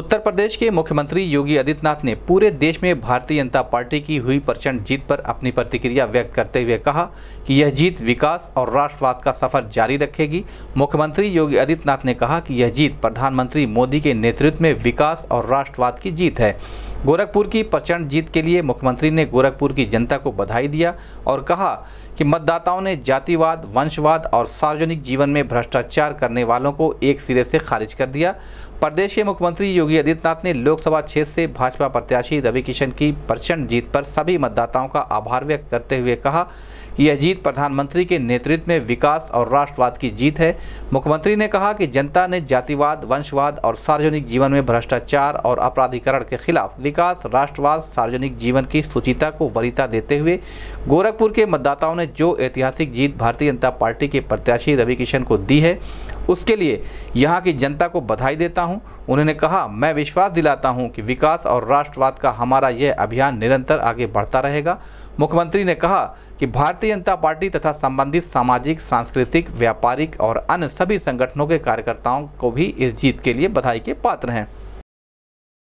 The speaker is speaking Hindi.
उत्तर प्रदेश के मुख्यमंत्री योगी आदित्यनाथ ने पूरे देश में भारतीय जनता पार्टी की हुई प्रचंड जीत पर अपनी प्रतिक्रिया व्यक्त करते हुए कहा कि यह जीत विकास और राष्ट्रवाद का सफर जारी रखेगी मुख्यमंत्री योगी आदित्यनाथ ने कहा कि यह जीत प्रधानमंत्री मोदी के नेतृत्व में विकास और राष्ट्रवाद की जीत है गोरखपुर की प्रचंड जीत के लिए मुख्यमंत्री ने गोरखपुर की जनता को बधाई दिया और कहा कि मतदाताओं ने जातिवाद वंशवाद और सार्वजनिक जीवन में भ्रष्टाचार करने वालों को एक सिरे से खारिज कर दिया प्रदेश के मुख्यमंत्री योगी आदित्यनाथ ने लोकसभा क्षेत्र से भाजपा प्रत्याशी रवि किशन की प्रचंड जीत पर सभी मतदाताओं का आभार व्यक्त करते हुए कहा कि यह जीत प्रधानमंत्री के नेतृत्व में विकास और राष्ट्रवाद की जीत है मुख्यमंत्री ने कहा कि जनता ने जातिवाद वंशवाद और सार्वजनिक जीवन में भ्रष्टाचार और अपराधीकरण के खिलाफ विकास राष्ट्रवाद सार्वजनिक जीवन की सुचिता को वरीता देते हुए गोरखपुर के मतदाताओं ने जो ऐतिहासिक जीत भारतीय जनता पार्टी के प्रत्याशी रवि किशन को दी है उसके लिए यहाँ की जनता को बधाई देता हूँ उन्होंने कहा मैं विश्वास दिलाता हूँ कि विकास और राष्ट्रवाद का हमारा यह अभियान निरंतर आगे बढ़ता रहेगा मुख्यमंत्री ने कहा कि भारतीय जनता पार्टी तथा संबंधित सामाजिक सांस्कृतिक व्यापारिक और अन्य सभी संगठनों के कार्यकर्ताओं को भी इस जीत के लिए बधाई के पात्र हैं